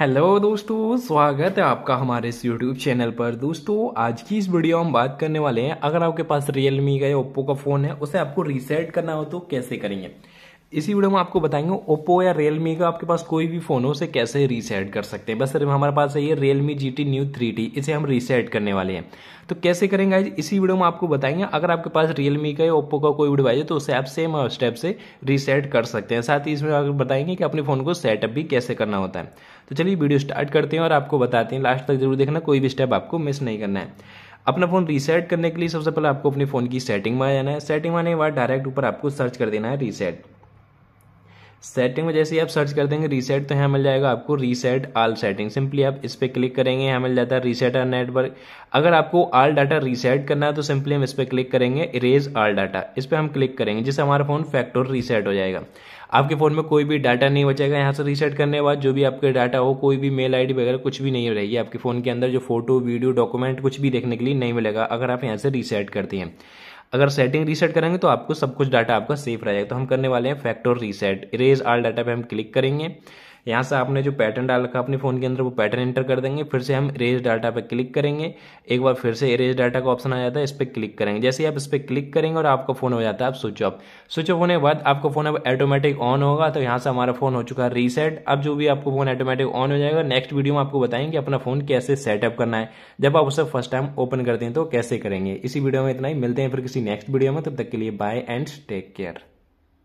hello दोस्तों स्वागत है आपका हमारे इस यूट्यूब चैनल पर दोस्तों आज की इस वीडियो हम बात करने वाले हैं अगर आपके पास रियलमी का या ओप्पो का फ़ोन है उसे आपको रीसेट करना हो तो कैसे करेंगे इसी वीडियो में आपको बताएंगे ओप्पो या रियलमी का आपके पास कोई भी फ़ोन हो उसे कैसे रीसेट कर सकते हैं बस सर हमारे पास है ये रियलमी जी टी न्यू थ्री टी इसे हम रीसेट करने वाले हैं तो कैसे करेंगे इसी वीडियो में आपको बताएंगे अगर आपके पास रियलमी का या ओप्पो का कोई डिवाइस है तो उसे आप सेम स्टेप से रीसेट कर सकते हैं साथ ही इसमें बताएंगे कि अपने फ़ोन को सेटअप भी कैसे करना होता है तो चलिए वीडियो स्टार्ट करते हैं और आपको बताते हैं लास्ट तक जरूर देखना कोई भी स्टेप आपको मिस नहीं करना है अपना फ़ोन रीसेट करने के लिए सबसे पहले आपको अपने फ़ोन की सेटिंग में आ जाना है सेटिंग में आने के बाद डायरेक्ट ऊपर आपको सर्च कर देना है रीसेट सेटिंग में जैसे ही आप सर्च कर देंगे रीसेट तो यहाँ मिल जाएगा आपको रीसेट आल सेटिंग सिंपली आप इस पर क्लिक करेंगे यहाँ मिल जाता है रीसेट आर नेटवर्क अगर आपको आल डाटा रीसेट करना है तो सिंपली हम इस पर क्लिक करेंगे इरेज आल डाटा इस पर हम क्लिक करेंगे जिससे हमारा फ़ोन फैक्टोर रीसेट हो जाएगा आपके फ़ोन में कोई भी डाटा नहीं बचेगा यहाँ से रीसेट करने के बाद जो भी आपके डाटा हो कोई भी मेल आई वगैरह कुछ भी नहीं रहेगी आपके फ़ोन के अंदर जो फोटो वीडियो डॉक्यूमेंट कुछ भी देखने के लिए नहीं मिलेगा अगर आप यहाँ से रीसेट करती हैं अगर सेटिंग रीसेट करेंगे तो आपको सब कुछ डाटा आपका सेफ रहेगा तो हम करने वाले हैं factory reset erase all data पे हम क्लिक करेंगे यहाँ से आपने जो पैटर्न डाल रखा अपने फ़ोन के अंदर वो पैटर्न एंटर कर देंगे फिर से हम इरेज डाटा पर क्लिक करेंगे एक बार फिर से इरेज डाटा का ऑप्शन आ जाता है इस पर क्लिक करेंगे जैसे ही आप इस पर क्लिक करेंगे और आपका फ़ोन हो जाता है आप स्विच ऑफ स्विच ऑफ होने के बाद आपका फ़ोन अब ऑटोमेटिक ऑन होगा तो यहाँ से हमारा फ़ोन हो चुका है रीसेट अब जो भी आपको फ़ोन ऑटोमेटिक ऑन हो जाएगा नेक्स्ट वीडियो में आपको बताएंगे अपना फ़ोन कैसे सेटअप करना है जब आप उसे फर्स्ट टाइम ओपन करते हैं तो कैसे करेंगे इसी वीडियो में इतना ही मिलते हैं फिर किसी नेक्स्ट वीडियो में तब तक के लिए बाय एंड टेक केयर